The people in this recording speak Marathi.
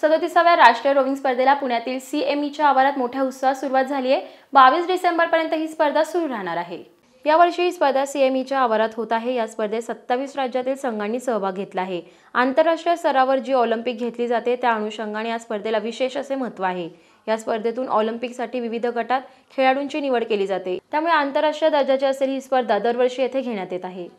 सदतीसाव्या राष्ट्रीय रोविंग स्पर्धेला पुण्यातील सी आवारात मोठ्या उत्साहात सुरुवात झाली आहे बावीस डिसेंबरपर्यंत ही स्पर्धा सुरू राहणार आहे यावर्षी ही स्पर्धा सीएमईच्या आवारात होत आहे या स्पर्धेत सत्तावीस राज्यातील संघांनी सहभाग घेतला आहे आंतरराष्ट्रीय स्तरावर जी ऑलिम्पिक घेतली जाते त्या अनुषंगाने या स्पर्धेला विशेष असे महत्व आहे या स्पर्धेतून ऑलिम्पिकसाठी विविध गटात खेळाडूंची निवड केली जाते त्यामुळे आंतरराष्ट्रीय दर्जाची असेल ही स्पर्धा दरवर्षी येथे घेण्यात येत आहे